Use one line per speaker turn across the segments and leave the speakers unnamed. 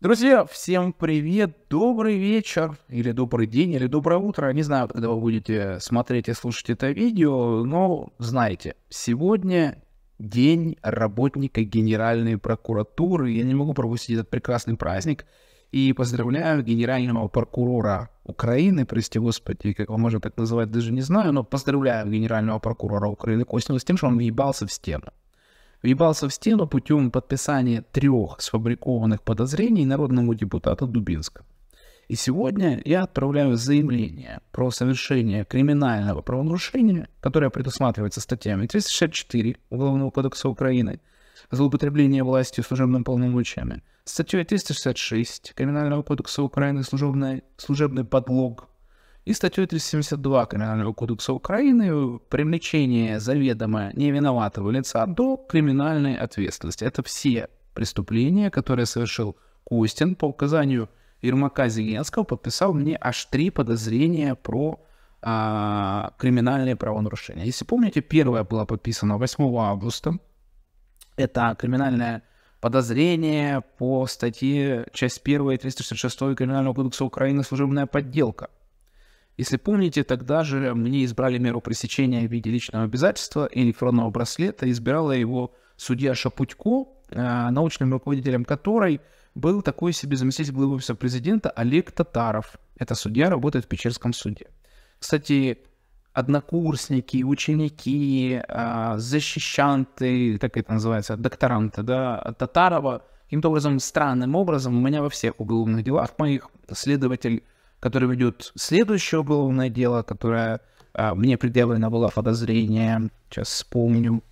Друзья, всем привет, добрый вечер, или добрый день, или доброе утро. Не знаю, когда вы будете смотреть и слушать это видео, но знаете, сегодня день работника Генеральной прокуратуры. Я не могу пропустить этот прекрасный праздник. И поздравляю генерального прокурора Украины, прости господи, как его можно так называть, даже не знаю, но поздравляю генерального прокурора Украины Костина с тем, что он въебался в стену въебался в стену путем подписания трех сфабрикованных подозрений народному депутату Дубинскому. И сегодня я отправляю заявление про совершение криминального правонарушения, которое предусматривается статьями 364 Уголовного кодекса Украины, злоупотребление властью служебными полномочиями, статьей 366 Криминального кодекса Украины служебный, служебный подлог, и статьей 372 Криминального кодекса Украины привлечение заведомо невиноватого лица до криминальной ответственности. Это все преступления, которые совершил Костин по указанию Ермака Зеленского, подписал мне аж три подозрения про а, криминальные правонарушения. Если помните, первое было подписано 8 августа. Это криминальное подозрение по статье часть 1 366 Криминального кодекса Украины «Служебная подделка». Если помните, тогда же мне избрали меру пресечения в виде личного обязательства и электронного браслета. Избирала его судья Шапутько, э, научным руководителем которой был такой себе заместитель главы офиса президента Олег Татаров. Это судья, работает в Печерском суде. Кстати, однокурсники, ученики, э, защищанты, как это называется, докторанты, да, Татарова, каким-то образом, странным образом, у меня во всех уголовных делах моих следователь который ведет следующее уголовное дело, которое а, мне предъявлено было подозрение, сейчас вспомню,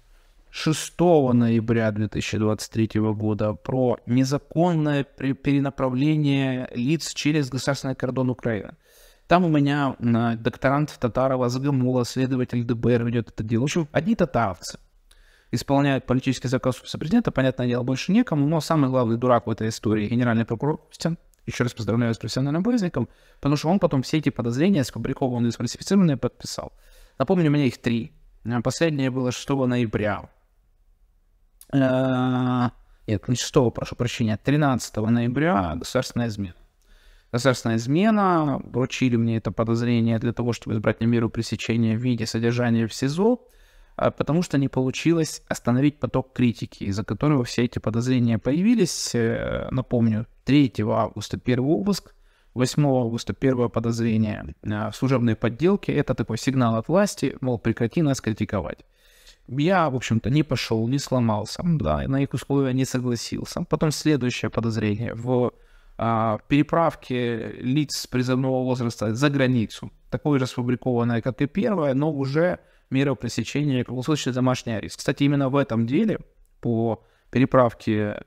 6 ноября 2023 года про незаконное перенаправление лиц через государственный кордон Украины. Там у меня а, докторант Татарова Загамула, следователь ДБР ведет это дело. В общем, одни татарцы исполняют политический заказ президента, понятное дело, больше некому, но самый главный дурак в этой истории генеральный прокурор Костин, еще раз поздравляю с профессиональным праздником, потому что он потом все эти подозрения сфабрикованные, сфальсифицированные подписал. Напомню, у меня их три. Э, последнее было 6 ноября. Э, нет, не 6, прошу прощения, 13 ноября государственная измена. Государственная измена, вручили мне это подозрение для того, чтобы избрать мне меру пресечения в виде содержания в СИЗО. А, потому что не получилось остановить поток критики, из-за которого все эти подозрения появились. Э, напомню, 3 августа первый обыск, 8 августа первое подозрение э, в служебной подделке. Это такой сигнал от власти, мол, прекрати нас критиковать. Я, в общем-то, не пошел, не сломался, да, на их условия не согласился. Потом следующее подозрение в а, переправке лиц призывного возраста за границу. Такое же сфабрикованное, как и первое, но уже мера пресечения круглосуточный домашний арест. Кстати, именно в этом деле по переправке э,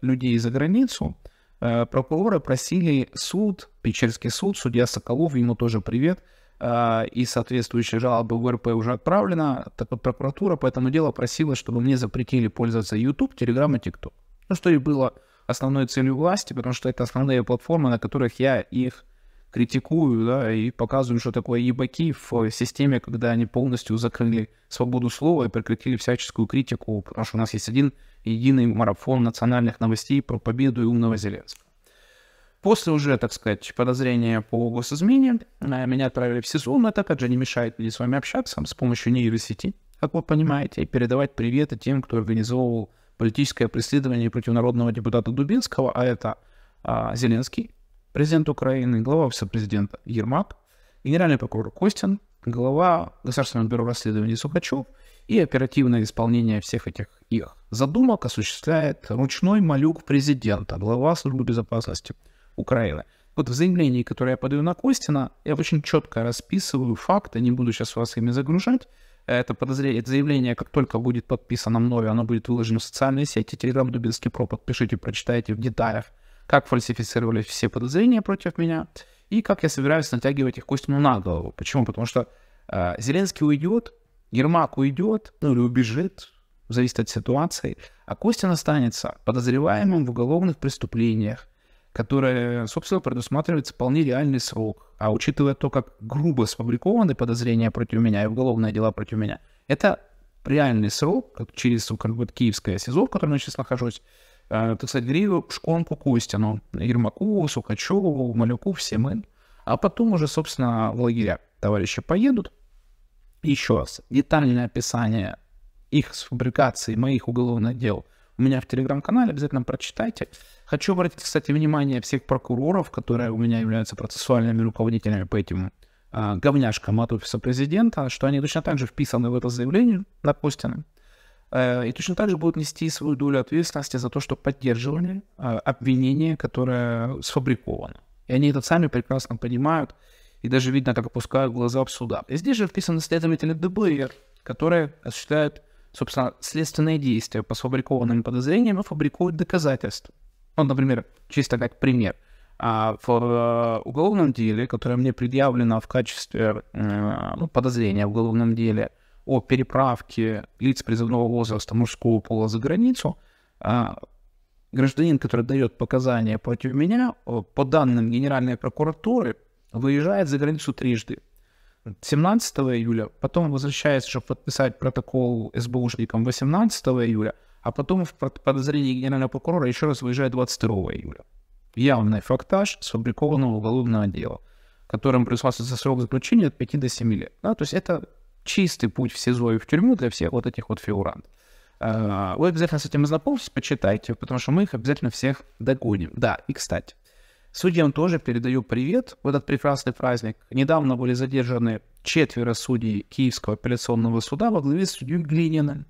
людей за границу э, прокуроры просили суд, Печерский суд, судья Соколов, ему тоже привет, э, и соответствующая жалоба в РП уже отправлена, так вот прокуратура по этому делу просила, чтобы мне запретили пользоваться YouTube, Telegram и TikTok. Ну, что и было основной целью власти, потому что это основные платформы, на которых я их критикую, да, и показываю, что такое ебаки в системе, когда они полностью закрыли свободу слова и прекратили всяческую критику, потому что у нас есть один единый марафон национальных новостей про победу и умного Зеленского. После уже, так сказать, подозрения по госизмене, э, меня отправили в СИЗО, но это, опять же, не мешает мне с вами общаться с помощью нейросети, как вы понимаете, и передавать приветы тем, кто организовывал политическое преследование против народного депутата Дубинского, а это а, Зеленский, президент Украины, глава президента Ермак, генеральный прокурор Костин, глава Государственного бюро расследований Сухачев и оперативное исполнение всех этих их задумок осуществляет ручной малюк президента, глава службы безопасности Украины. Вот в заявлении, которое я подаю на Костина, я очень четко расписываю факты, не буду сейчас вас ими загружать. Это, подозрение, это заявление, как только будет подписано мной, оно будет выложено в социальные сети, телеграм Дубинский про, подпишите, прочитайте в деталях как фальсифицировались все подозрения против меня и как я собираюсь натягивать их Костину на голову. Почему? Потому что э, Зеленский уйдет, Ермак уйдет, ну или убежит, зависит от ситуации, а Костин останется подозреваемым в уголовных преступлениях, которые, собственно, предусматривается вполне реальный срок. А учитывая то, как грубо сфабрикованы подозрения против меня и уголовные дела против меня, это реальный срок, через ну, как бы, киевское СИЗО, в котором я сейчас нахожусь, Э, так сказать, Гриву, Шконку, Костину, Ермаку, Сукачеву, Малюку, всем, мы. А потом уже, собственно, в лагеря товарищи поедут. Еще раз, детальное описание их сфабрикации, моих уголовных дел у меня в телеграм-канале, обязательно прочитайте. Хочу обратить, кстати, внимание всех прокуроров, которые у меня являются процессуальными руководителями по этим э, говняшкам от офиса президента, что они точно так же вписаны в это заявление, допустим. Э, и точно так же будут нести свою долю ответственности за то, что поддерживали э, обвинение, которое сфабриковано. И они это сами прекрасно понимают, и даже видно, как опускают глаза в суда. И здесь же вписаны следователи ДБР, которые осуществляют, собственно, следственные действия по сфабрикованным подозрениям и фабрикуют доказательства. Вот, ну, например, чисто как пример. А в э, уголовном деле, которое мне предъявлено в качестве ну, подозрения в уголовном деле – о переправке лиц призывного возраста мужского пола за границу, а, гражданин, который дает показания против меня, по данным Генеральной прокуратуры, выезжает за границу трижды. 17 июля, потом возвращается, чтобы подписать протокол СБУшникам 18 июля, а потом в подозрении генерального прокурора еще раз выезжает 22 июля. Явный фактаж сфабрикованного уголовного дела, которым присутствуется срок заключения от 5 до 7 лет. Да, то есть это чистый путь в СИЗО и в тюрьму для всех вот этих вот фигурантов. А, вы обязательно с этим ознакомьтесь, почитайте, потому что мы их обязательно всех догоним. Да, и кстати, судьям тоже передаю привет в этот прекрасный праздник. Недавно были задержаны четверо судей Киевского апелляционного суда во главе с судью Глининым.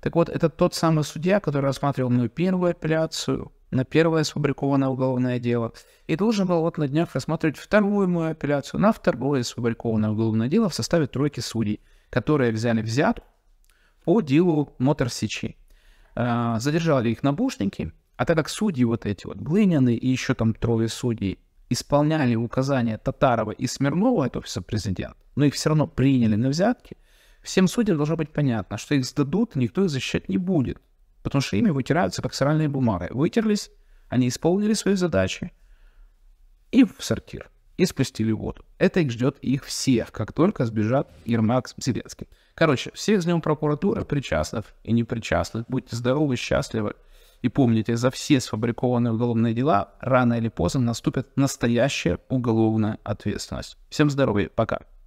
Так вот, это тот самый судья, который рассматривал мою первую апелляцию, на первое сфабрикованное уголовное дело. И должен был вот на днях рассматривать вторую мою апелляцию на второе сфабрикованное уголовное дело в составе тройки судей, которые взяли взят по делу Мотор Сечи. А, задержали их набушники, а так как судьи вот эти вот, Глиняны и еще там трое судей, исполняли указания Татарова и Смирнова от офиса президента, но их все равно приняли на взятки, всем судьям должно быть понятно, что их сдадут, никто их защищать не будет потому что ими вытираются как сральные бумаги. Вытерлись, они исполнили свои задачи и в сортир, и спустили воду. Это их ждет их всех, как только сбежат Ермак с Зеленским. Короче, все с днем прокуратуры, причастных и непричастных. Будьте здоровы, счастливы. И помните, за все сфабрикованные уголовные дела рано или поздно наступит настоящая уголовная ответственность. Всем здоровья, пока.